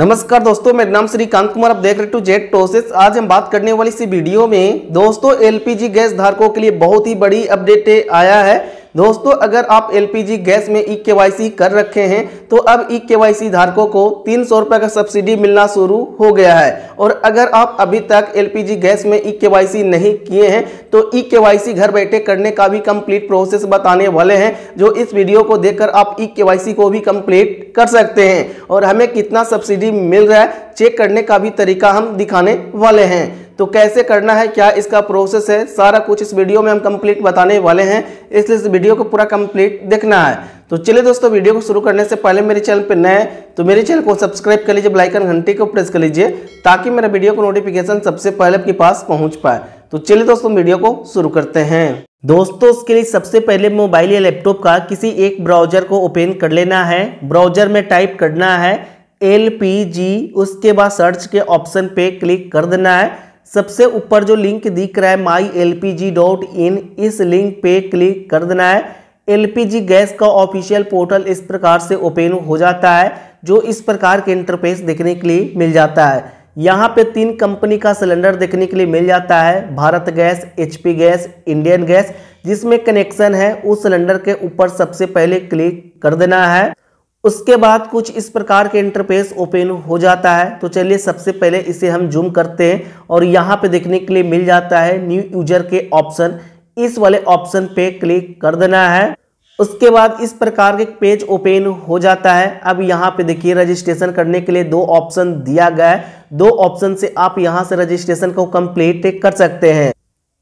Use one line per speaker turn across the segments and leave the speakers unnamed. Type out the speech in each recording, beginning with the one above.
नमस्कार दोस्तों मेरा नाम श्रीकांत कुमार आप देख रहे टू जेट टोसेस आज हम बात करने वाली इसी वीडियो में दोस्तों एलपीजी गैस धारकों के लिए बहुत ही बड़ी अपडेट आया है दोस्तों अगर आप एलपीजी गैस में ई e के कर रखे हैं तो अब ई e के धारकों को तीन सौ रुपये का सब्सिडी मिलना शुरू हो गया है और अगर आप अभी तक एलपीजी गैस में ई e के नहीं किए हैं तो ई के घर बैठे करने का भी कंप्लीट प्रोसेस बताने वाले हैं जो इस वीडियो को देखकर आप ई के को भी कंप्लीट कर सकते हैं और हमें कितना सब्सिडी मिल रहा है चेक करने का भी तरीका हम दिखाने वाले हैं तो कैसे करना है क्या इसका प्रोसेस है सारा कुछ इस वीडियो में हम कंप्लीट बताने वाले हैं इसलिए इस वीडियो को पूरा कंप्लीट देखना है तो चलिए दोस्तों वीडियो को शुरू करने से पहले मेरे चैनल पर नए तो मेरे चैनल को सब्सक्राइब कर लीजिए ब्लाइकन घंटी को प्रेस कर लीजिए ताकि मेरा वीडियो को नोटिफिकेशन सबसे पहले आपके पास पहुँच पाए तो चलिए दोस्तों वीडियो को शुरू करते हैं दोस्तों इसके लिए सबसे पहले मोबाइल या लैपटॉप का किसी एक ब्राउजर को ओपन कर लेना है ब्राउजर में टाइप करना है एल उसके बाद सर्च के ऑप्शन पे क्लिक कर देना है सबसे ऊपर जो लिंक दिख रहा है my L P G dot in इस लिंक पे क्लिक कर देना है एल गैस का ऑफिशियल पोर्टल इस प्रकार से ओपन हो जाता है जो इस प्रकार के इंटरफेस देखने के लिए मिल जाता है यहाँ पे तीन कंपनी का सिलेंडर देखने के लिए मिल जाता है Bharat gas H gas Indian gas जिसमें कनेक्शन है उस सिलेंडर के ऊपर सबसे पहले क्लिक कर देना है उसके बाद कुछ इस प्रकार के इंटरफेस ओपन हो जाता है तो चलिए सबसे पहले इसे हम जूम करते हैं और यहाँ पे देखने के लिए मिल जाता है न्यू यूजर के ऑप्शन इस वाले ऑप्शन पे क्लिक कर देना है उसके बाद इस प्रकार के पेज ओपन हो जाता है अब यहाँ पे देखिए रजिस्ट्रेशन करने के लिए दो ऑप्शन दिया गया है दो ऑप्शन से आप यहाँ से रजिस्ट्रेशन को कंप्लीट कर सकते हैं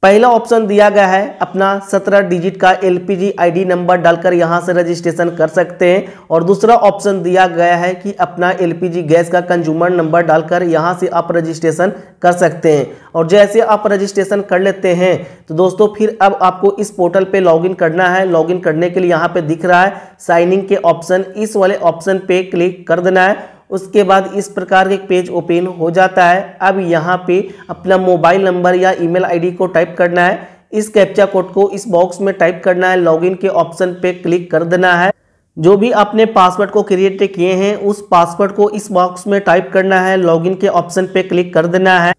पहला ऑप्शन दिया गया है अपना 17 डिजिट का एलपीजी आईडी नंबर डालकर यहां से रजिस्ट्रेशन कर सकते हैं और दूसरा ऑप्शन दिया गया है कि अपना एलपीजी गैस का कंज्यूमर नंबर डालकर यहां से आप रजिस्ट्रेशन कर सकते हैं और जैसे आप रजिस्ट्रेशन कर लेते हैं तो दोस्तों फिर अब आपको इस पोर्टल पे लॉगिन करना है लॉगिन करने के लिए यहाँ पर दिख रहा है साइनिंग के ऑप्शन इस वाले ऑप्शन पे क्लिक कर देना है उसके बाद इस प्रकार के पेज ओपन हो जाता है अब यहाँ पे अपना मोबाइल नंबर या ईमेल आईडी को टाइप करना है इस कैप्चा कोड को इस बॉक्स में टाइप करना है लॉगिन के ऑप्शन पे क्लिक कर देना है जो भी आपने पासवर्ड को क्रिएट किए हैं उस पासवर्ड को इस बॉक्स में टाइप करना है लॉगिन के ऑप्शन पे क्लिक कर देना है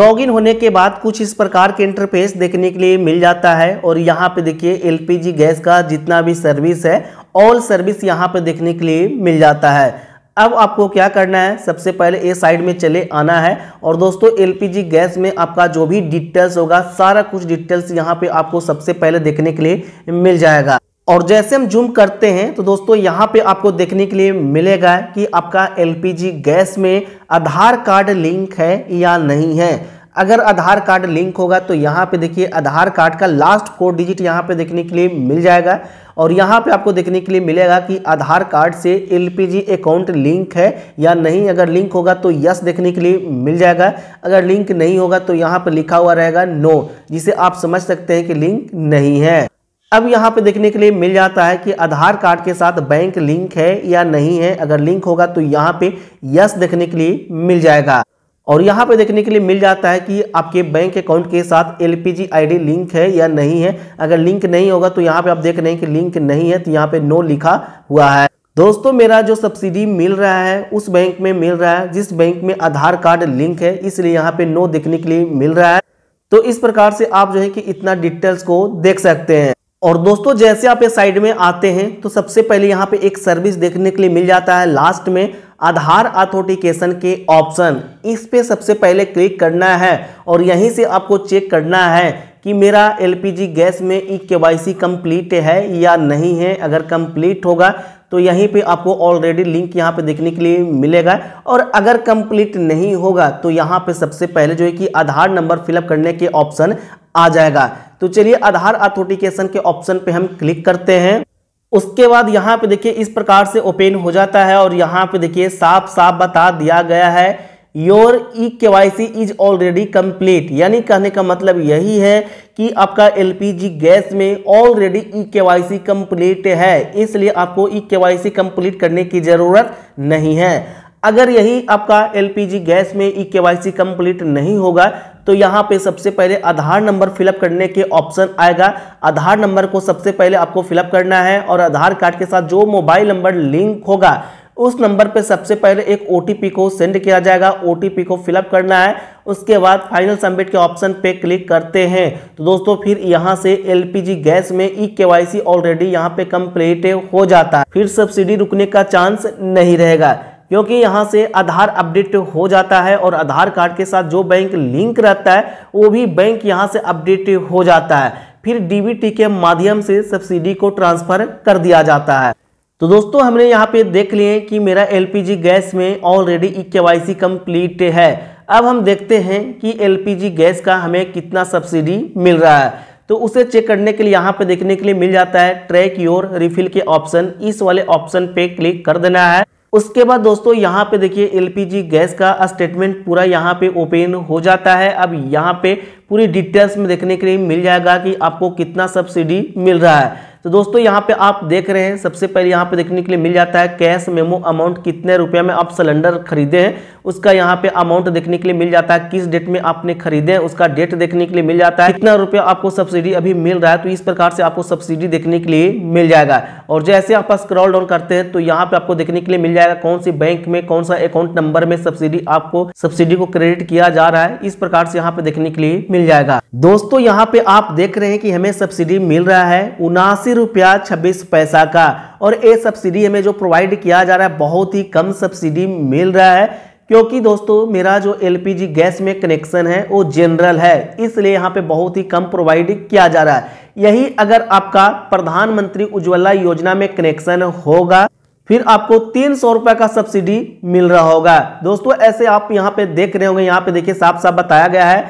लॉगिन होने के बाद कुछ इस प्रकार के इंटरफेस देखने के लिए मिल जाता है और यहाँ पे देखिए एलपीजी गैस का जितना भी सर्विस है ऑल सर्विस यहाँ पे देखने के लिए मिल जाता है अब आपको क्या करना है सबसे पहले ए साइड में चले आना है और दोस्तों एलपीजी गैस में आपका जो भी डिटेल्स होगा सारा कुछ डिटेल्स यहाँ पे आपको सबसे पहले देखने के लिए मिल जाएगा और जैसे हम जूम करते हैं तो दोस्तों यहाँ पे आपको देखने के लिए मिलेगा कि आपका एलपीजी गैस में आधार कार्ड लिंक है या नहीं है अगर आधार कार्ड लिंक होगा तो यहाँ पे देखिए आधार कार्ड का लास्ट फोर डिजिट यहाँ पे देखने के लिए मिल जाएगा और यहाँ पे आपको देखने के लिए मिलेगा कि आधार कार्ड से एल अकाउंट लिंक है या नहीं अगर लिंक होगा तो यस देखने के लिए मिल जाएगा अगर लिंक नहीं होगा तो यहाँ पर लिखा हुआ रहेगा नो जिसे आप समझ सकते हैं कि लिंक नहीं है अब यहाँ पे देखने के लिए मिल जाता है कि आधार कार्ड के साथ बैंक लिंक है या नहीं है अगर लिंक होगा तो यहाँ पे यस देखने के लिए मिल जाएगा और यहाँ पे देखने के लिए मिल जाता है कि आपके बैंक अकाउंट के साथ एल पी लिंक है या नहीं है अगर लिंक नहीं होगा तो यहाँ पे आप देख रहे हैं कि लिंक नहीं है तो यहाँ पे नो लिखा हुआ है दोस्तों मेरा जो सब्सिडी मिल रहा है उस बैंक में मिल रहा है जिस बैंक में आधार कार्ड लिंक है इसलिए यहाँ पे नो देखने के लिए मिल रहा है तो इस प्रकार से आप जो है कि इतना डिटेल्स को देख सकते हैं और दोस्तों जैसे आप इस साइड में आते हैं तो सबसे पहले यहाँ पे एक सर्विस देखने के लिए मिल जाता है लास्ट में आधार ऑथोटिकेशन के ऑप्शन इस पे सबसे पहले क्लिक करना है और यहीं से आपको चेक करना है कि मेरा एलपीजी गैस में ई के कंप्लीट है या नहीं है अगर कंप्लीट होगा तो यहीं पे आपको ऑलरेडी लिंक यहाँ पे देखने के लिए मिलेगा और अगर कंप्लीट नहीं होगा तो यहाँ पे सबसे पहले जो है कि आधार नंबर फिलअप करने के ऑप्शन आ जाएगा तो चलिए आधार ऑथोटिकेशन के ऑप्शन पे हम क्लिक करते हैं उसके बाद यहाँ पे देखिए इस प्रकार से ओपन हो जाता है और यहाँ पे देखिए साफ साफ बता दिया गया है your E K Y C is already complete यानी कहने का मतलब यही है कि आपका जी गैस में ऑलरेडी ई के वाई सी कंप्लीट है इसलिए आपको ई के वाई सी कंप्लीट करने की ज़रूरत नहीं है अगर यही आपका एलपीजी गैस में ई के कंप्लीट नहीं होगा तो यहाँ पे सबसे पहले आधार नंबर फिलअप करने के ऑप्शन आएगा आधार नंबर को सबसे पहले आपको फिलअप करना है और आधार कार्ड के साथ जो मोबाइल नंबर लिंक होगा उस नंबर पे सबसे पहले एक ओ को सेंड किया जाएगा ओ को फिलअप करना है उसके बाद फाइनल सबमिट के ऑप्शन पे क्लिक करते हैं तो दोस्तों फिर यहाँ से एलपीजी गैस में ई के ऑलरेडी यहाँ पे कम्प्लीट हो जाता है फिर सब्सिडी रुकने का चांस नहीं रहेगा क्योंकि यहाँ से आधार अपडेट हो जाता है और आधार कार्ड के साथ जो बैंक लिंक रहता है वो भी बैंक यहाँ से अपडेट हो जाता है फिर डीबीटी के माध्यम से सब्सिडी को ट्रांसफर कर दिया जाता है तो दोस्तों हमने यहाँ पे देख लिए कि मेरा एलपीजी गैस में ऑलरेडी ई के कंप्लीट है अब हम देखते हैं कि एलपीजी गैस का हमें कितना सब्सिडी मिल रहा है तो उसे चेक करने के लिए यहाँ पे देखने के लिए मिल जाता है ट्रैक योर रिफिल के ऑप्शन इस वाले ऑप्शन पे क्लिक कर देना है उसके बाद दोस्तों यहाँ पे देखिए एलपीजी गैस का स्टेटमेंट पूरा यहाँ पे ओपन हो जाता है अब यहाँ पे पूरी डिटेल्स में देखने के लिए मिल जाएगा कि आपको कितना सब्सिडी मिल रहा है तो दोस्तों यहाँ पे आप देख रहे हैं सबसे पहले यहाँ पे देखने के लिए मिल जाता है कैश मेमो अमाउंट कितने रुपये में आप सिलेंडर खरीदे हैं उसका यहाँ पे अमाउंट देखने के लिए मिल जाता है किस डेट में आपने खरीदे हैं उसका डेट देखने के लिए मिल जाता है कितना रुपया आपको सब्सिडी अभी मिल रहा है तो इस प्रकार से आपको सब्सिडी देखने के लिए मिल जाएगा और जैसे आप स्क्रॉल डाउन करते हैं तो यहाँ पे आपको देखने के लिए मिल जाएगा कौन सी बैंक में कौन सा अकाउंट नंबर में सब्सिडी आपको सब्सिडी को क्रेडिट किया जा रहा है इस प्रकार से यहाँ पे देखने के लिए मिल जाएगा दोस्तों यहाँ पे आप देख रहे हैं कि हमें सब्सिडी मिल रहा है उनासी नवासी रुपया छब्बीस पैसा का और ये सब्सिडी हमें जो प्रोवाइड किया जा रहा है बहुत ही कम सब्सिडी मिल रहा है क्योंकि दोस्तों मेरा जो एलपीजी गैस में कनेक्शन है वो जनरल है इसलिए यहाँ पे बहुत ही कम प्रोवाइड किया जा रहा है यही अगर आपका प्रधानमंत्री उज्ज्वला योजना में कनेक्शन होगा फिर आपको तीन सौ रुपए का सब्सिडी मिल रहा होगा दोस्तों ऐसे आप यहाँ पे देख रहे होंगे यहाँ पे देखिए साफ साफ बताया गया है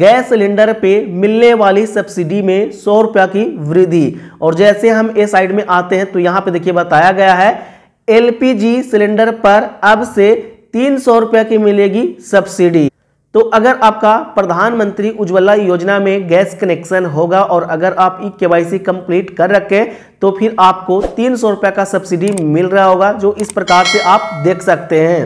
गैस सिलेंडर पे मिलने वाली सब्सिडी में सौ रुपया की वृद्धि और जैसे हम ए साइड में आते हैं तो यहाँ पे देखिए बताया गया है एलपीजी सिलेंडर पर अब से तीन सौ रुपया की मिलेगी सब्सिडी तो अगर आपका प्रधानमंत्री उज्ज्वला योजना में गैस कनेक्शन होगा और अगर आप ई के कंप्लीट कर रखें तो फिर आपको तीन सौ रुपया का सब्सिडी मिल रहा होगा जो इस प्रकार से आप देख सकते हैं